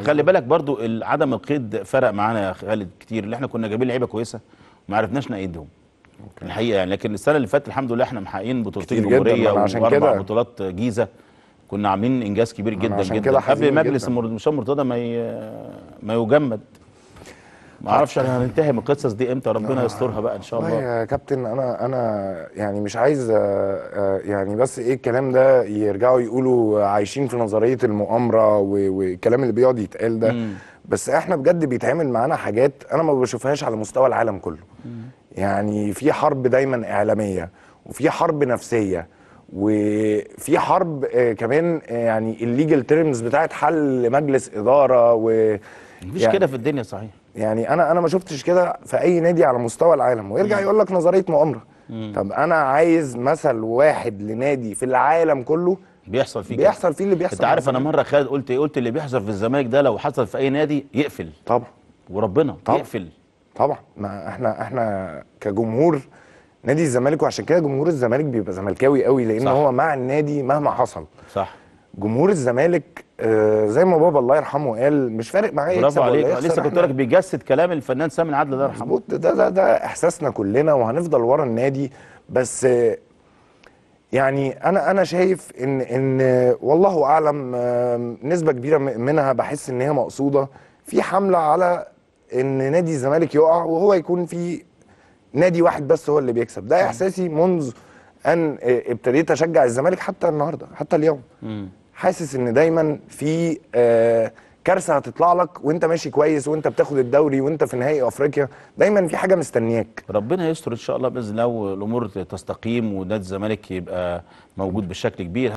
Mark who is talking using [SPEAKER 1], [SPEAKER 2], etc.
[SPEAKER 1] خلي بالك برضو عدم القيد فرق معانا يا خالد كتير اللي احنا كنا جايبين لعيبه كويسه وما عرفناش نقيدهم الحقيقه يعني لكن السنه اللي فاتت الحمد لله احنا محققين بطولتين جمهوريه واربع بطولات جيزه كنا عاملين انجاز كبير جدا جدا قبل مجلس مرتضى ما ي...
[SPEAKER 2] ما يجمد ما اعرفش احنا يعني هننتهي
[SPEAKER 1] من القصص دي امتى ربنا آه. يسترها بقى ان شاء الله يا
[SPEAKER 2] كابتن انا انا يعني مش عايز آه، آه، يعني بس ايه الكلام ده يرجعوا يقولوا عايشين في نظريه المؤامره والكلام اللي بيقعد يتقال ده بس احنا بجد بيتعمل معانا حاجات انا ما بشوفهاش على مستوى العالم كله يعني في حرب دايما اعلاميه وفي حرب نفسيه وفي حرب آه، كمان آه، يعني الليجل تيرمز بتاعت حل مجلس اداره و مفيش يعني كده في الدنيا صحيح يعني انا انا ما شفتش كده في اي نادي على مستوى العالم ويرجع يقول لك نظريه مؤامره طب انا عايز مثل واحد لنادي في العالم كله بيحصل فيه بيحصل فيه اللي بيحصل انت عارف انا مره
[SPEAKER 1] خالد قلت ايه قلت اللي بيحصل في الزمالك ده لو حصل في اي نادي يقفل طبعا وربنا طبعا يقفل
[SPEAKER 2] طبعا ما احنا احنا كجمهور نادي الزمالك وعشان كده جمهور الزمالك بيبقى زملكاوي قوي لان صح. هو مع النادي مهما حصل صح جمهور الزمالك آه، زي ما بابا الله يرحمه قال مش فارق معايا برافو عليك لسه كنت لك بيجسد كلام الفنان سامي عدل الله يرحمه ده ده ده احساسنا كلنا وهنفضل ورا النادي بس يعني انا انا شايف ان ان والله اعلم آه، نسبه كبيره منها بحس ان هي مقصوده في حمله على ان نادي الزمالك يقع وهو يكون في نادي واحد بس هو اللي بيكسب ده احساسي منذ ان آه، ابتديت اشجع الزمالك حتى النهارده حتى اليوم حاسس ان دايما في آه، كارثه هتطلع لك وانت ماشي كويس وانت بتاخد الدوري وانت في نهائي افريقيا دايما في حاجه مستنياك
[SPEAKER 1] ربنا يستر ان شاء الله باذن الله والامور تستقيم ونادي الزمالك يبقى موجود بشكل كبير